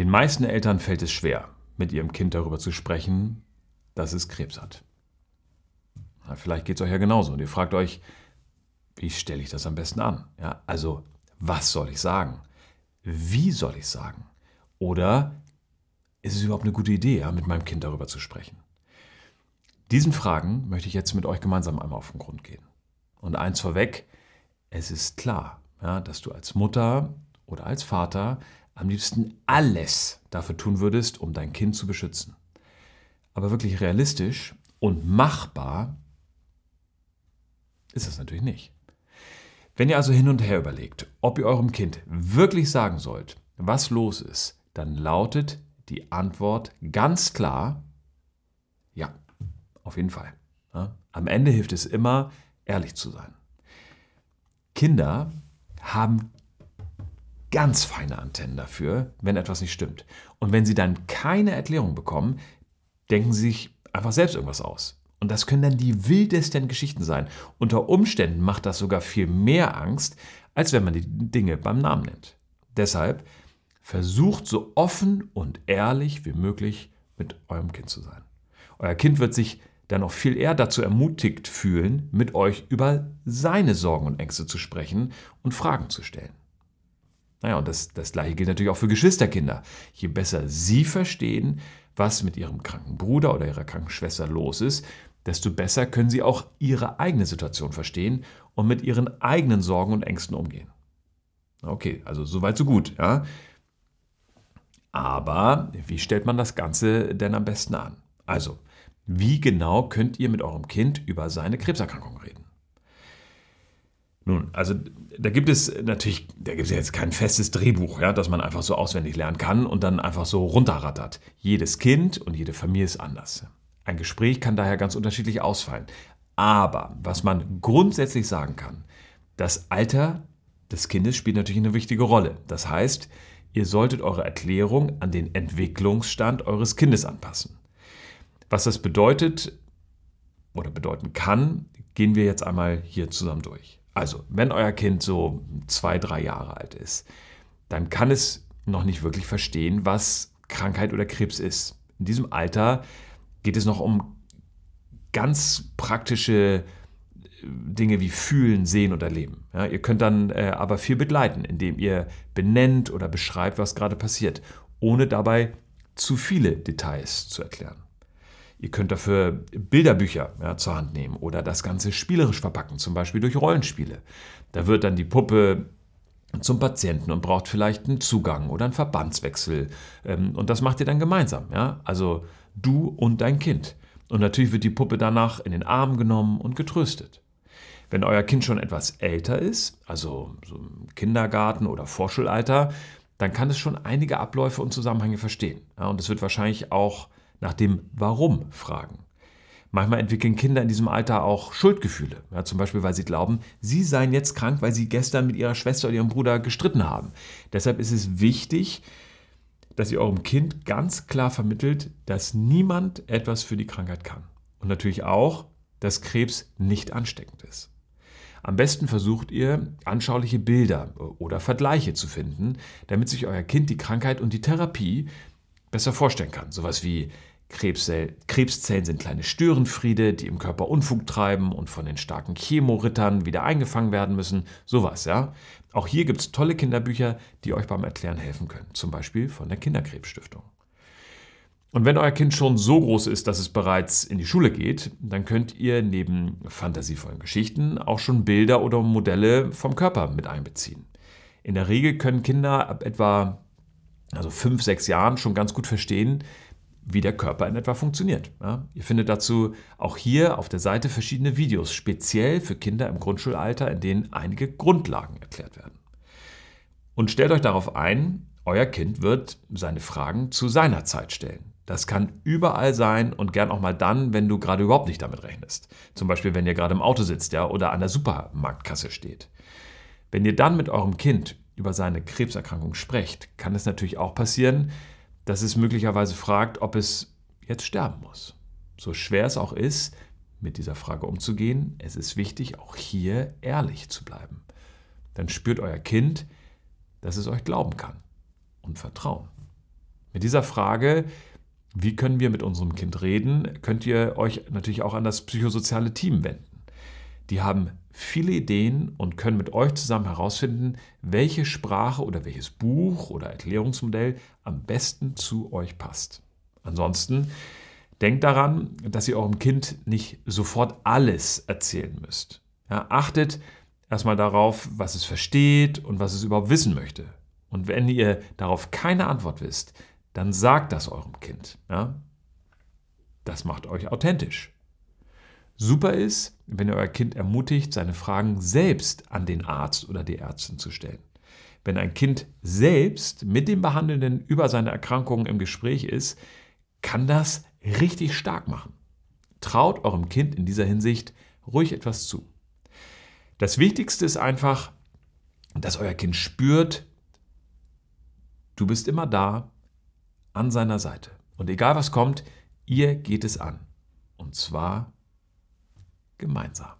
Den meisten Eltern fällt es schwer, mit ihrem Kind darüber zu sprechen, dass es Krebs hat. Na, vielleicht geht es euch ja genauso und ihr fragt euch, wie stelle ich das am besten an? Ja, also, was soll ich sagen? Wie soll ich sagen? Oder ist es überhaupt eine gute Idee, ja, mit meinem Kind darüber zu sprechen? Diesen Fragen möchte ich jetzt mit euch gemeinsam einmal auf den Grund gehen. Und eins vorweg, es ist klar, ja, dass du als Mutter oder als Vater am liebsten alles dafür tun würdest, um dein Kind zu beschützen. Aber wirklich realistisch und machbar ist das natürlich nicht. Wenn ihr also hin und her überlegt, ob ihr eurem Kind wirklich sagen sollt, was los ist, dann lautet die Antwort ganz klar, ja, auf jeden Fall. Am Ende hilft es immer, ehrlich zu sein. Kinder haben ganz feine Antennen dafür, wenn etwas nicht stimmt. Und wenn sie dann keine Erklärung bekommen, denken sie sich einfach selbst irgendwas aus. Und das können dann die wildesten Geschichten sein. Unter Umständen macht das sogar viel mehr Angst, als wenn man die Dinge beim Namen nennt. Deshalb versucht so offen und ehrlich wie möglich mit eurem Kind zu sein. Euer Kind wird sich dann auch viel eher dazu ermutigt fühlen, mit euch über seine Sorgen und Ängste zu sprechen und Fragen zu stellen. Naja, und das, das gleiche gilt natürlich auch für Geschwisterkinder. Je besser sie verstehen, was mit ihrem kranken Bruder oder ihrer kranken Schwester los ist, desto besser können sie auch ihre eigene Situation verstehen und mit ihren eigenen Sorgen und Ängsten umgehen. Okay, also soweit so gut. Ja? Aber wie stellt man das Ganze denn am besten an? Also, wie genau könnt ihr mit eurem Kind über seine Krebserkrankung reden? Nun, also da gibt es natürlich, da gibt es ja jetzt kein festes Drehbuch, ja, das man einfach so auswendig lernen kann und dann einfach so runterrattert. Jedes Kind und jede Familie ist anders. Ein Gespräch kann daher ganz unterschiedlich ausfallen. Aber was man grundsätzlich sagen kann, das Alter des Kindes spielt natürlich eine wichtige Rolle. Das heißt, ihr solltet eure Erklärung an den Entwicklungsstand eures Kindes anpassen. Was das bedeutet oder bedeuten kann, gehen wir jetzt einmal hier zusammen durch. Also, wenn euer Kind so zwei, drei Jahre alt ist, dann kann es noch nicht wirklich verstehen, was Krankheit oder Krebs ist. In diesem Alter geht es noch um ganz praktische äh, Dinge wie fühlen, sehen oder leben. Ja, ihr könnt dann äh, aber viel begleiten, indem ihr benennt oder beschreibt, was gerade passiert, ohne dabei zu viele Details zu erklären. Ihr könnt dafür Bilderbücher ja, zur Hand nehmen oder das Ganze spielerisch verpacken, zum Beispiel durch Rollenspiele. Da wird dann die Puppe zum Patienten und braucht vielleicht einen Zugang oder einen Verbandswechsel. Ähm, und das macht ihr dann gemeinsam. Ja? Also du und dein Kind. Und natürlich wird die Puppe danach in den Arm genommen und getröstet. Wenn euer Kind schon etwas älter ist, also so im Kindergarten oder Vorschulalter, dann kann es schon einige Abläufe und Zusammenhänge verstehen. Ja, und es wird wahrscheinlich auch nach dem Warum fragen. Manchmal entwickeln Kinder in diesem Alter auch Schuldgefühle, ja, zum Beispiel weil sie glauben, sie seien jetzt krank, weil sie gestern mit ihrer Schwester oder ihrem Bruder gestritten haben. Deshalb ist es wichtig, dass ihr eurem Kind ganz klar vermittelt, dass niemand etwas für die Krankheit kann. Und natürlich auch, dass Krebs nicht ansteckend ist. Am besten versucht ihr, anschauliche Bilder oder Vergleiche zu finden, damit sich euer Kind die Krankheit und die Therapie besser vorstellen kann. Sowas wie Krebszellen sind kleine Störenfriede, die im Körper Unfug treiben und von den starken Chemorittern wieder eingefangen werden müssen. Sowas, ja. Auch hier gibt es tolle Kinderbücher, die euch beim Erklären helfen können. Zum Beispiel von der Kinderkrebsstiftung. Und wenn euer Kind schon so groß ist, dass es bereits in die Schule geht, dann könnt ihr neben fantasievollen Geschichten auch schon Bilder oder Modelle vom Körper mit einbeziehen. In der Regel können Kinder ab etwa also fünf, sechs Jahren schon ganz gut verstehen, wie der Körper in etwa funktioniert. Ja, ihr findet dazu auch hier auf der Seite verschiedene Videos, speziell für Kinder im Grundschulalter, in denen einige Grundlagen erklärt werden. Und stellt euch darauf ein, euer Kind wird seine Fragen zu seiner Zeit stellen. Das kann überall sein und gern auch mal dann, wenn du gerade überhaupt nicht damit rechnest. Zum Beispiel, wenn ihr gerade im Auto sitzt ja, oder an der Supermarktkasse steht. Wenn ihr dann mit eurem Kind über seine Krebserkrankung spricht, kann es natürlich auch passieren, dass es möglicherweise fragt, ob es jetzt sterben muss. So schwer es auch ist, mit dieser Frage umzugehen, es ist wichtig, auch hier ehrlich zu bleiben. Dann spürt euer Kind, dass es euch glauben kann und vertrauen. Mit dieser Frage, wie können wir mit unserem Kind reden, könnt ihr euch natürlich auch an das psychosoziale Team wenden. Die haben viele Ideen und können mit euch zusammen herausfinden, welche Sprache oder welches Buch oder Erklärungsmodell am besten zu euch passt. Ansonsten denkt daran, dass ihr eurem Kind nicht sofort alles erzählen müsst. Ja, achtet erstmal darauf, was es versteht und was es überhaupt wissen möchte. Und wenn ihr darauf keine Antwort wisst, dann sagt das eurem Kind. Ja? Das macht euch authentisch. Super ist, wenn ihr euer Kind ermutigt, seine Fragen selbst an den Arzt oder die Ärztin zu stellen. Wenn ein Kind selbst mit dem Behandelnden über seine Erkrankungen im Gespräch ist, kann das richtig stark machen. Traut eurem Kind in dieser Hinsicht ruhig etwas zu. Das Wichtigste ist einfach, dass euer Kind spürt, du bist immer da, an seiner Seite. Und egal was kommt, ihr geht es an. Und zwar gemeinsam.